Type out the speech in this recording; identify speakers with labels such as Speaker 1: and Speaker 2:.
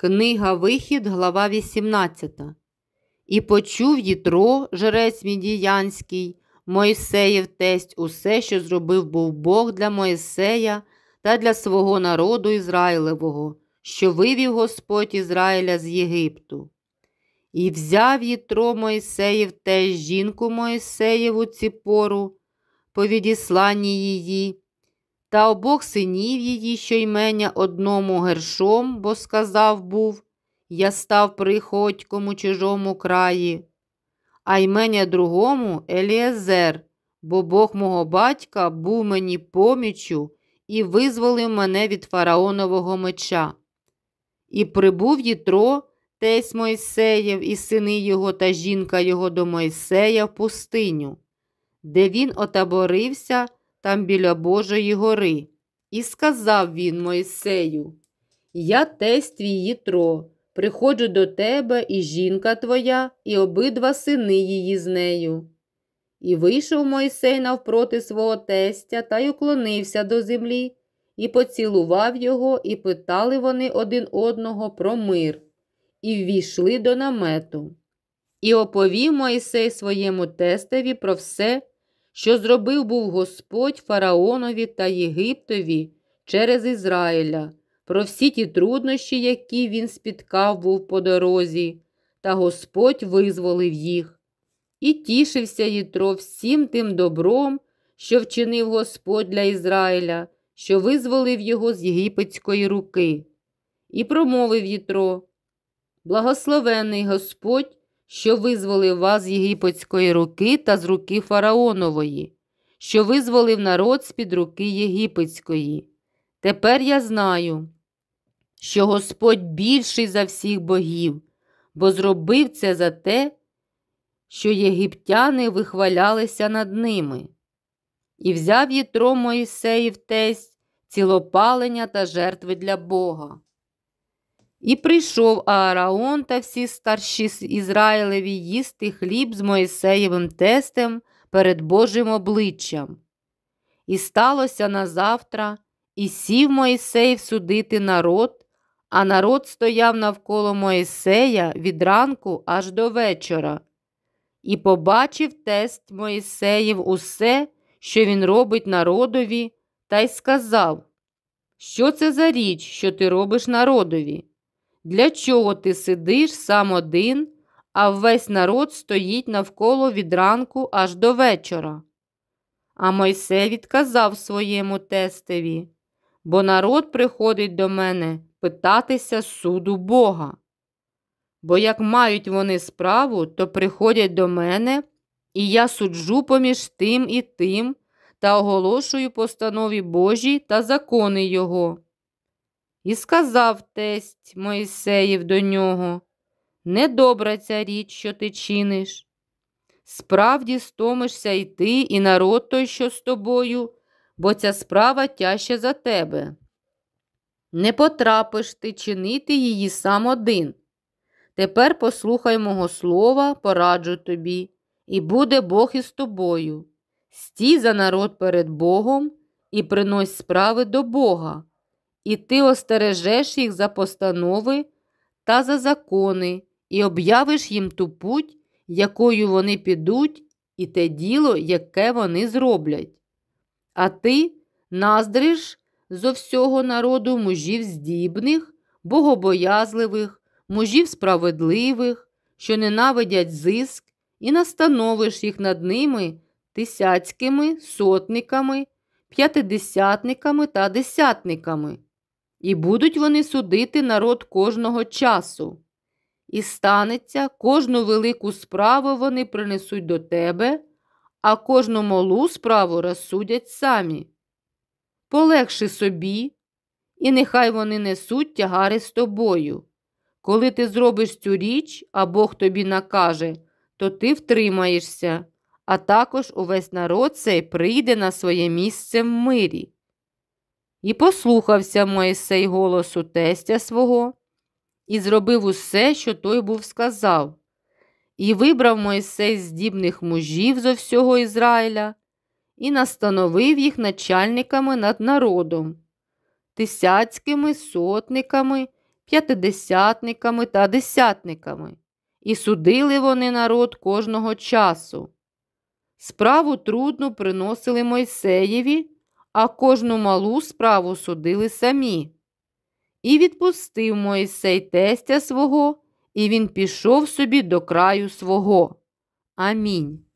Speaker 1: Книга Вихід, глава 18. І почув Єтро, жрець Мідіянський, Мойсеїв тесть, усе, що зробив був Бог для Моїсея та для свого народу Ізраїлевого, що вивів Господь Ізраїля з Єгипту. І взяв Єтро Мойсеїв тесть, жінку Моїсеєву Ціпору, по відісланні її та обох синів її, що ймення одному гершом, бо сказав був Я став приходькому чужому краї, а ймення другому Еліезер, бо Бог мого батька був мені помічю і визволив мене від фараонового меча. І прибув Єтро, тесь Мойсеєв, і сини його та жінка його до Мойсея в пустиню, де він отаборився там біля Божої гори. І сказав він Мойсею: Я тесть твій Єтро, приходжу до тебе і жінка твоя, і обидва сини її з нею. І вийшов Мойсей навпроти свого тестя та й уклонився до землі, і поцілував його, і питали вони один одного про мир, і ввійшли до намету. І оповів Мойсей своєму тестеві про все, що зробив був Господь фараонові та Єгиптові через Ізраїля, про всі ті труднощі, які він спіткав був по дорозі, та Господь визволив їх. І тішився Єтро всім тим добром, що вчинив Господь для Ізраїля, що визволив його з єгипетської руки. І промовив Єтро, Благословений Господь що визволив вас з єгипетської руки та з руки фараонової, що визволив народ з під руки єгипетської. Тепер я знаю, що Господь більший за всіх богів, бо зробив це за те, що єгиптяни вихвалялися над ними. І взяв Єтро Моїсеїв тесть цілопалення та жертви для Бога. І прийшов Аараон та всі старші Ізраїлеві їсти хліб з Моїсеєвим тестем перед Божим обличчям. І сталося назавтра, і сів Моїсеїв судити народ, а народ стояв навколо Моїсея від ранку аж до вечора. І побачив тесть Моїсеїв усе, що він робить народові, та й сказав: Що це за річ, що ти робиш народові? Для чого ти сидиш сам один, а весь народ стоїть навколо від ранку аж до вечора? А Мойсей відказав своєму тестеві, бо народ приходить до мене питатися суду Бога. Бо як мають вони справу, то приходять до мене, і я суджу поміж тим і тим та оголошую постанові Божі та закони Його. І сказав тесть Моїсеїв до нього недобра ця річ, що ти чиниш. Справді стомишся і ти, і народ той, що з тобою, бо ця справа тяжче за тебе. Не потрапиш ти чинити її сам один. Тепер послухай мого слова, пораджу тобі, і буде Бог із тобою. Стій за народ перед Богом і принось справи до Бога і ти остережеш їх за постанови та за закони, і об'явиш їм ту путь, якою вони підуть, і те діло, яке вони зроблять. А ти наздриш зо всього народу мужів здібних, богобоязливих, мужів справедливих, що ненавидять зиск, і настановиш їх над ними тисяцькими сотниками. П'ятидесятниками та десятниками, і будуть вони судити народ кожного часу. І станеться, кожну велику справу вони принесуть до тебе, а кожну малу справу розсудять самі. Полегши собі, і нехай вони несуть тягари з тобою. Коли ти зробиш цю річ, а Бог тобі накаже, то ти втримаєшся, а також увесь народ цей прийде на своє місце в мирі. І послухався Моїсей голосу тестя свого, і зробив усе, що той був сказав, і вибрав Моїсей здібних мужів зо всього Ізраїля, і настановив їх начальниками над народом, тисяцькими сотниками, п'ятидесятниками та десятниками, і судили вони народ кожного часу. Справу трудну приносили Мойсеєві а кожну малу справу судили самі. І відпустив Моїсей тестя свого, і він пішов собі до краю свого. Амінь.